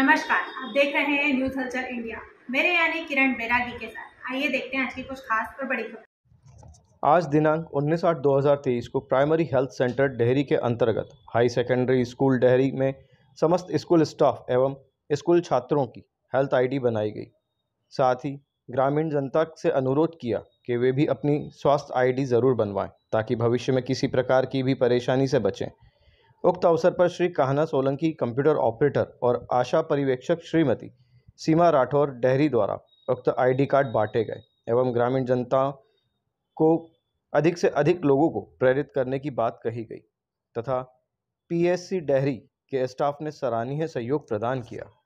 नमस्कार आप देख रहे हैं न्यूज हल्चर इंडिया मेरे यानी किरण बैरागी के साथ आइए देखते हैं आज की कुछ खास और बड़ी खबर आज दिनांक 19 आठ 2023 को प्राइमरी हेल्थ सेंटर डेहरी के अंतर्गत हाई सेकेंडरी स्कूल डेहरी में समस्त स्कूल स्टाफ एवं स्कूल छात्रों की हेल्थ आईडी बनाई गई साथ ही ग्रामीण जनता से अनुरोध किया कि वे भी अपनी स्वास्थ्य आईडी ज़रूर बनवाएं ताकि भविष्य में किसी प्रकार की भी परेशानी से बचें उक्त अवसर पर श्री काहना सोलंकी कंप्यूटर ऑपरेटर और आशा पर्यवेक्षक श्रीमती सीमा राठौर डहरी द्वारा उक्त आईडी कार्ड बांटे गए एवं ग्रामीण जनता को अधिक से अधिक लोगों को प्रेरित करने की बात कही गई तथा पीएससी डहरी के स्टाफ ने सराहनीय सहयोग प्रदान किया